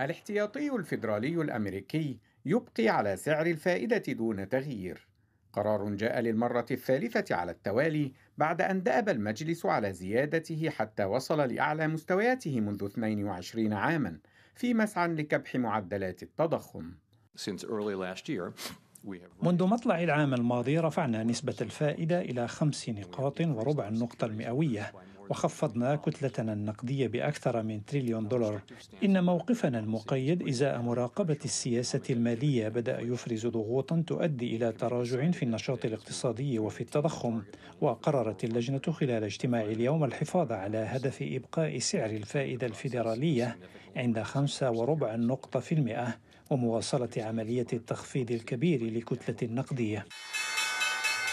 الاحتياطي الفيدرالي الامريكي يبقي على سعر الفائده دون تغيير قرار جاء للمره الثالثه على التوالي بعد ان دأب المجلس على زيادته حتى وصل لاعلى مستوياته منذ 22 عاما في مسعى لكبح معدلات التضخم منذ مطلع العام الماضي رفعنا نسبة الفائدة إلى خمس نقاط وربع النقطة المئوية وخفضنا كتلتنا النقدية بأكثر من تريليون دولار إن موقفنا المقيد إزاء مراقبة السياسة المالية بدأ يفرز ضغوطا تؤدي إلى تراجع في النشاط الاقتصادي وفي التضخم وقررت اللجنة خلال اجتماع اليوم الحفاظ على هدف إبقاء سعر الفائدة الفيدرالية عند خمسة وربع النقطة في المئة ومواصلة عملية التخفيض الكبير لكتلة النقدية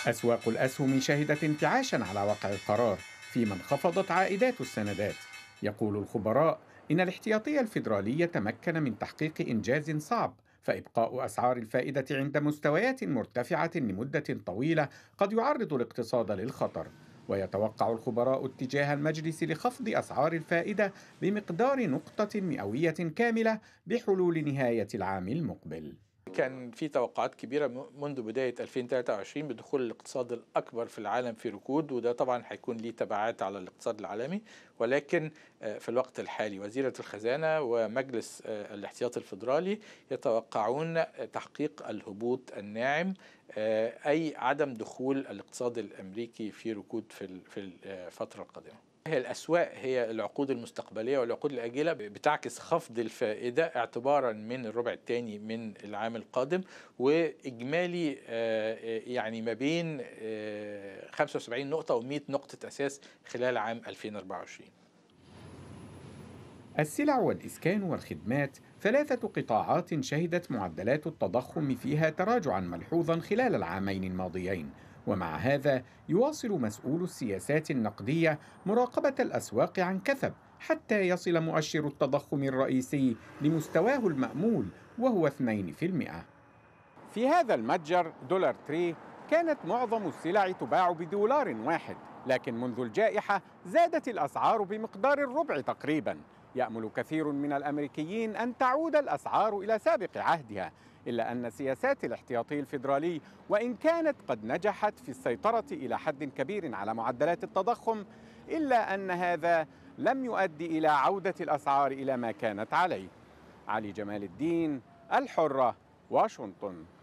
أسواق الأسهم شهدت انتعاشا على وقع القرار فيما انخفضت عائدات السندات يقول الخبراء إن الاحتياطية الفيدرالية تمكن من تحقيق إنجاز صعب فإبقاء أسعار الفائدة عند مستويات مرتفعة لمدة طويلة قد يعرض الاقتصاد للخطر ويتوقع الخبراء اتجاه المجلس لخفض أسعار الفائدة بمقدار نقطة مئوية كاملة بحلول نهاية العام المقبل كان في توقعات كبيره منذ بدايه 2023 بدخول الاقتصاد الاكبر في العالم في ركود وده طبعا هيكون ليه تبعات على الاقتصاد العالمي ولكن آه، في الوقت الحالي وزيره الخزانه ومجلس آه، الاحتياط الفيدرالي يتوقعون تحقيق الهبوط الناعم آه، اي عدم دخول الاقتصاد الامريكي في ركود في في آه، الفتره القادمه هي الأسواق هي العقود المستقبلية والعقود الآجلة بتعكس خفض الفائدة اعتبارا من الربع الثاني من العام القادم وإجمالي آه، يعني ما بين 75 نقطة و 100 نقطة أساس خلال عام 2024 السلع والإسكان والخدمات ثلاثة قطاعات شهدت معدلات التضخم فيها تراجعا ملحوظا خلال العامين الماضيين ومع هذا يواصل مسؤول السياسات النقدية مراقبة الأسواق عن كثب حتى يصل مؤشر التضخم الرئيسي لمستواه المأمول وهو 2% في هذا المتجر دولار تري كانت معظم السلع تباع بدولار واحد لكن منذ الجائحة زادت الأسعار بمقدار الربع تقريباً يأمل كثير من الأمريكيين أن تعود الأسعار إلى سابق عهدها إلا أن سياسات الاحتياطي الفيدرالي وإن كانت قد نجحت في السيطرة إلى حد كبير على معدلات التضخم إلا أن هذا لم يؤدي إلى عودة الأسعار إلى ما كانت عليه علي جمال الدين الحرة واشنطن